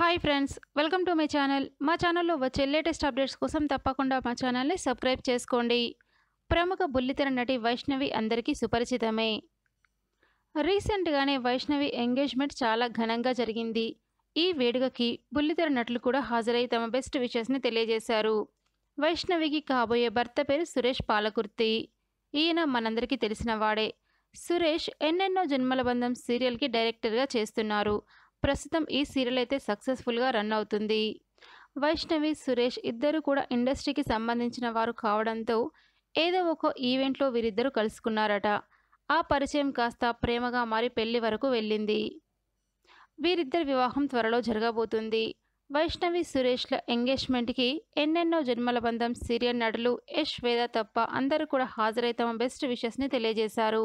hi friends welcome to my channel మా ఛానల్లో వచ్చే లేటెస్ట్ అప్డేట్స్ కోసం తప్పకుండా మా ఛానల్ని సబ్స్క్రైబ్ చేసుకోండి ప్రముఖ బుల్లితెర నటి వైష్ణవి అందరికీ సుపరిచితమే రీసెంట్గానే వైష్ణవి ఎంగేజ్మెంట్ చాలా ఘనంగా జరిగింది ఈ వేడుకకి బుల్లితెర నటులు కూడా హాజరై తమ బెస్ట్ విషెస్ని తెలియజేశారు వైష్ణవికి కాబోయే భర్త పేరు సురేష్ పాలకుర్తి ఈయన మనందరికీ తెలిసిన వాడే సురేష్ ఎన్నెన్నో జన్మల బంధం సీరియల్కి డైరెక్టర్గా చేస్తున్నారు ప్రస్తుతం ఈ సీరియల్ అయితే సక్సెస్ఫుల్గా రన్ అవుతుంది వైష్ణవి సురేష్ ఇద్దరు కూడా ఇండస్ట్రీకి సంబంధించిన వారు కావడంతో ఏదో ఒక ఈవెంట్లో వీరిద్దరూ కలుసుకున్నారట ఆ పరిచయం కాస్త ప్రేమగా మారి పెళ్లి వరకు వెళ్ళింది వీరిద్దరి వివాహం త్వరలో జరగబోతుంది వైష్ణవి సురేష్ల ఎంగేజ్మెంట్కి ఎన్నెన్నో జన్మల బంధం సీరియల్ నటులు యష్ వేద తప్ప అందరూ కూడా హాజరై తమ బెస్ట్ విషెస్ని తెలియజేశారు